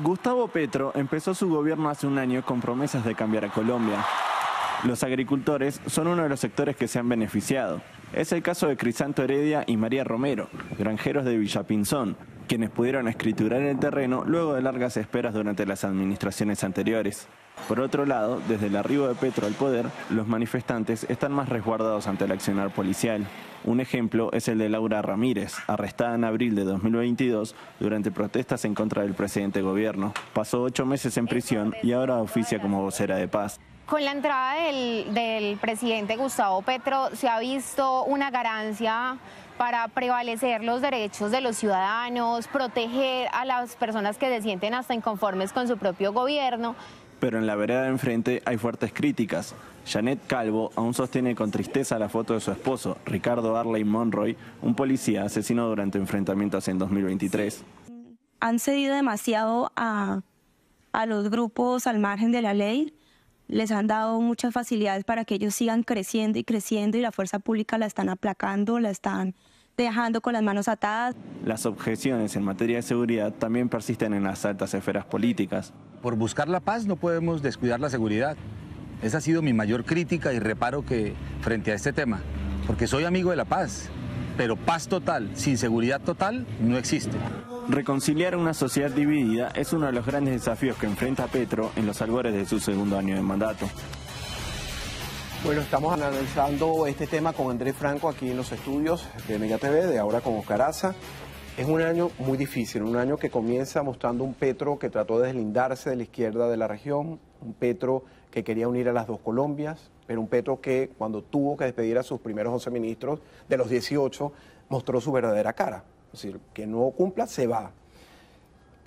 Gustavo Petro empezó su gobierno hace un año con promesas de cambiar a Colombia. Los agricultores son uno de los sectores que se han beneficiado. Es el caso de Crisanto Heredia y María Romero, granjeros de Villapinzón, quienes pudieron escriturar el terreno luego de largas esperas durante las administraciones anteriores. Por otro lado, desde el arribo de Petro al poder, los manifestantes están más resguardados ante el accionar policial. Un ejemplo es el de Laura Ramírez, arrestada en abril de 2022 durante protestas en contra del presidente gobierno. Pasó ocho meses en prisión y ahora oficia como vocera de paz. Con la entrada del, presidente Gustavo Petro se ha visto una ganancia para prevalecer los derechos de los ciudadanos, proteger a las personas que se sienten hasta inconformes con su propio gobierno. Pero en la vereda de enfrente hay fuertes críticas. Janet Calvo aún sostiene con tristeza la foto de su esposo, Ricardo Arley Monroy, un policía asesinado durante enfrentamientos en 2023. Han cedido demasiado a los grupos al margen de la ley, les han dado muchas facilidades para que ellos sigan creciendo y creciendo y la fuerza pública la están aplacando, la están dejando con las manos atadas. Las objeciones en materia de seguridad también persisten en las altas esferas políticas. Por buscar la paz no podemos descuidar la seguridad. Esa ha sido mi mayor crítica y reparo que frente a este tema, porque soy amigo de la paz pero paz total sin seguridad total no existe. Reconciliar una sociedad dividida es uno de los grandes desafíos que enfrenta Petro en los albores de su segundo año de mandato. Bueno, estamos analizando este tema con Andrés Franco aquí en los estudios de Mega TV, de ahora con Oscar Es un año muy difícil, un año que comienza mostrando un Petro que trató de deslindarse de la izquierda de la región, un Petro que quería unir a las dos Colombias, pero un Petro que cuando tuvo que despedir a sus primeros 11 ministros de los 18 mostró su verdadera cara. Es decir, que no cumpla, se va.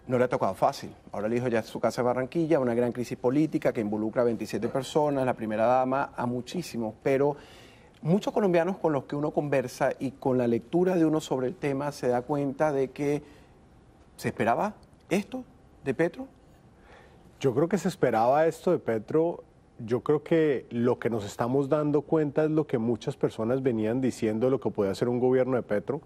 No le ha tocado fácil. Ahora le dijo ya su casa de Barranquilla, una gran crisis política que involucra a 27 personas, la primera dama, a muchísimos, pero muchos colombianos con los que uno conversa y con la lectura de uno sobre el tema se da cuenta de que se esperaba esto de Petro, yo creo que se esperaba esto de Petro. Yo creo que lo que nos estamos dando cuenta es lo que muchas personas venían diciendo de lo que podía hacer un gobierno de Petro.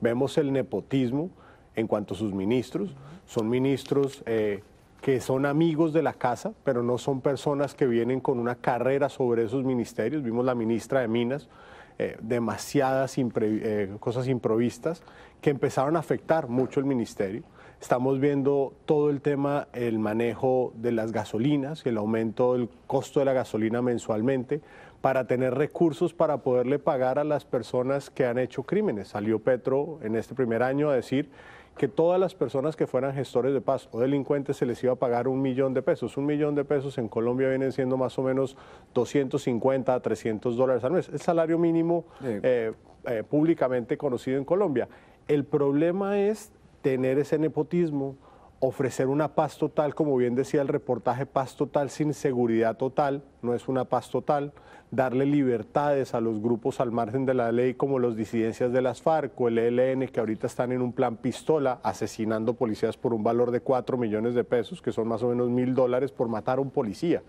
Vemos el nepotismo en cuanto a sus ministros. Son ministros eh, que son amigos de la casa, pero no son personas que vienen con una carrera sobre esos ministerios. Vimos la ministra de Minas, eh, demasiadas eh, cosas improvistas que empezaron a afectar mucho el ministerio. Estamos viendo todo el tema, el manejo de las gasolinas, el aumento del costo de la gasolina mensualmente, para tener recursos para poderle pagar a las personas que han hecho crímenes. Salió Petro en este primer año a decir que todas las personas que fueran gestores de paz o delincuentes se les iba a pagar un millón de pesos. Un millón de pesos en Colombia vienen siendo más o menos 250 a 300 dólares al mes, el salario mínimo eh, eh, públicamente conocido en Colombia. El problema es tener ese nepotismo, ofrecer una paz total, como bien decía el reportaje, paz total sin seguridad total, no es una paz total, darle libertades a los grupos al margen de la ley como los disidencias de las FARC o el ELN que ahorita están en un plan pistola asesinando policías por un valor de 4 millones de pesos, que son más o menos mil dólares por matar a un policía.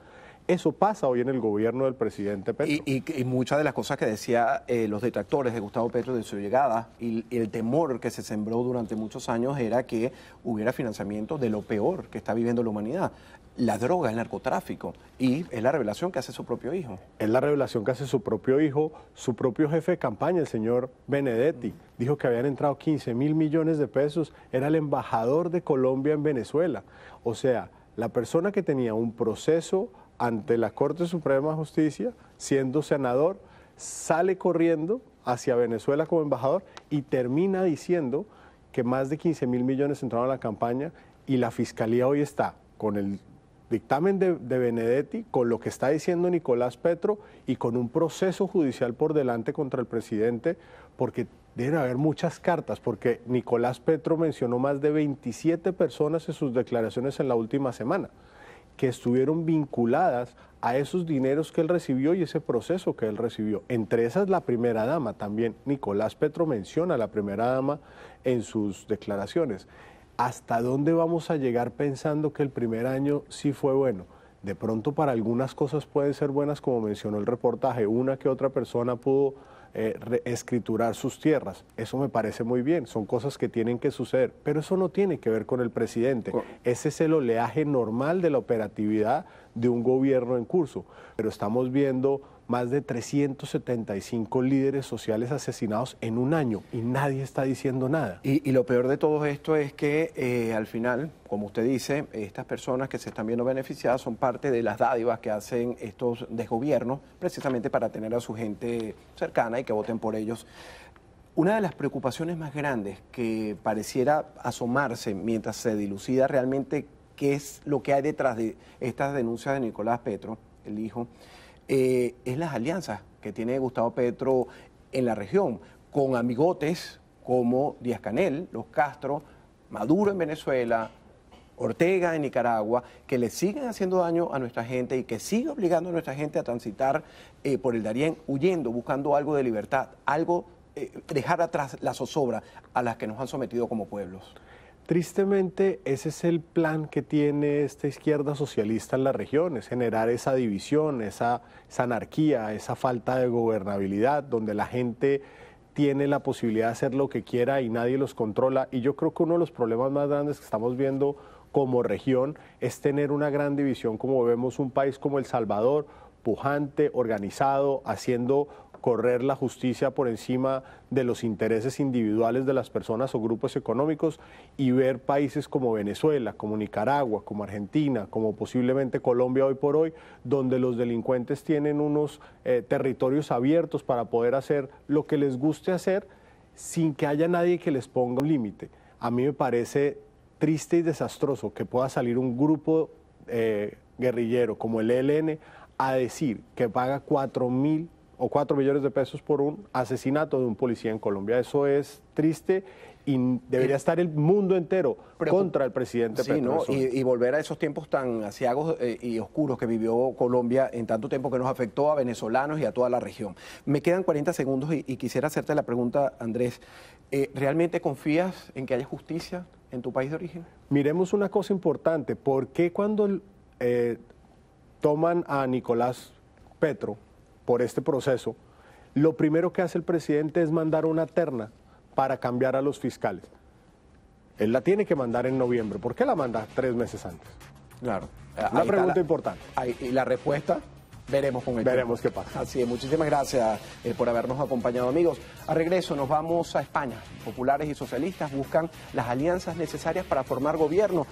Eso pasa hoy en el gobierno del presidente Petro. Y, muchas de las cosas que decía eh, los detractores de Gustavo Petro de su llegada y, el temor que se sembró durante muchos años era que hubiera financiamiento de lo peor que está viviendo la humanidad. La droga, el narcotráfico. Y es la revelación que hace su propio hijo. Es la revelación que hace su propio hijo, su propio jefe de campaña, el señor Benedetti. Dijo que habían entrado 15 mil millones de pesos. Era el embajador de Colombia en Venezuela. O sea, la persona que tenía un proceso ante la Corte Suprema de Justicia, siendo senador, sale corriendo hacia Venezuela como embajador y termina diciendo que más de 15 mil millones entraron a la campaña y la fiscalía hoy está con el dictamen de, Benedetti, con lo que está diciendo Nicolás Petro y con un proceso judicial por delante contra el presidente, porque deben haber muchas cartas, porque Nicolás Petro mencionó más de 27 personas en sus declaraciones en la última semana que estuvieron vinculadas a esos dineros que él recibió y ese proceso que él recibió. Entre esas la primera dama también. Nicolás Petro menciona a la primera dama en sus declaraciones. ¿Hasta dónde vamos a llegar pensando que el primer año sí fue bueno? De pronto para algunas cosas pueden ser buenas, como mencionó el reportaje, una que otra persona pudo eh, escriturar sus tierras. Eso me parece muy bien, son cosas que tienen que suceder, pero eso no tiene que ver con el presidente. Ese es el oleaje normal de la operatividad de un gobierno en curso, pero estamos viendo más de 375 líderes sociales asesinados en un año y nadie está diciendo nada. Y, lo peor de todo esto es que eh, al final, como usted dice, estas personas que se están viendo beneficiadas son parte de las dádivas que hacen estos desgobiernos precisamente para tener a su gente cercana y que voten por ellos. Una de las preocupaciones más grandes que pareciera asomarse mientras se dilucida realmente qué es lo que hay detrás de estas denuncias de Nicolás Petro, el hijo, eh, es las alianzas que tiene Gustavo Petro en la región, con amigotes como Díaz Canel, los Castro, Maduro en Venezuela, Ortega en Nicaragua, que le siguen haciendo daño a nuestra gente y que sigue obligando a nuestra gente a transitar eh, por el Darién, huyendo, buscando algo de libertad, algo, eh, dejar atrás la zozobra a las que nos han sometido como pueblos. Tristemente, ese es el plan que tiene esta izquierda socialista en la región, es generar esa división, esa, anarquía, esa falta de gobernabilidad, donde la gente tiene la posibilidad de hacer lo que quiera y nadie los controla. Y yo creo que uno de los problemas más grandes que estamos viendo como región es tener una gran división, como vemos un país como El Salvador, pujante, organizado, haciendo correr la justicia por encima de los intereses individuales de las personas o grupos económicos y ver países como Venezuela, como Nicaragua, como Argentina, como posiblemente Colombia hoy por hoy, donde los delincuentes tienen unos eh, territorios abiertos para poder hacer lo que les guste hacer sin que haya nadie que les ponga un límite. A mí me parece triste y desastroso que pueda salir un grupo eh, guerrillero como el ELN a decir que paga 4.000. mil o cuatro millones de pesos por un asesinato de un policía en Colombia. Eso es triste y debería estar el mundo entero contra el presidente sí, Y, volver a esos tiempos tan asiagos eh, y oscuros que vivió Colombia en tanto tiempo que nos afectó a venezolanos y a toda la región. Me quedan 40 segundos y, quisiera hacerte la pregunta, Andrés. Eh, ¿Realmente confías en que haya justicia en tu país de origen? Miremos una cosa importante. ¿Por qué cuando eh, toman a Nicolás Petro, por este proceso, lo primero que hace el presidente es mandar una terna para cambiar a los fiscales. Él la tiene que mandar en noviembre. ¿Por qué la manda tres meses antes? Claro. Una pregunta importante. y la respuesta veremos con el Veremos qué pasa. Así es, muchísimas gracias eh, por habernos acompañado, amigos. A regreso nos vamos a España. Populares y socialistas buscan las alianzas necesarias para formar gobierno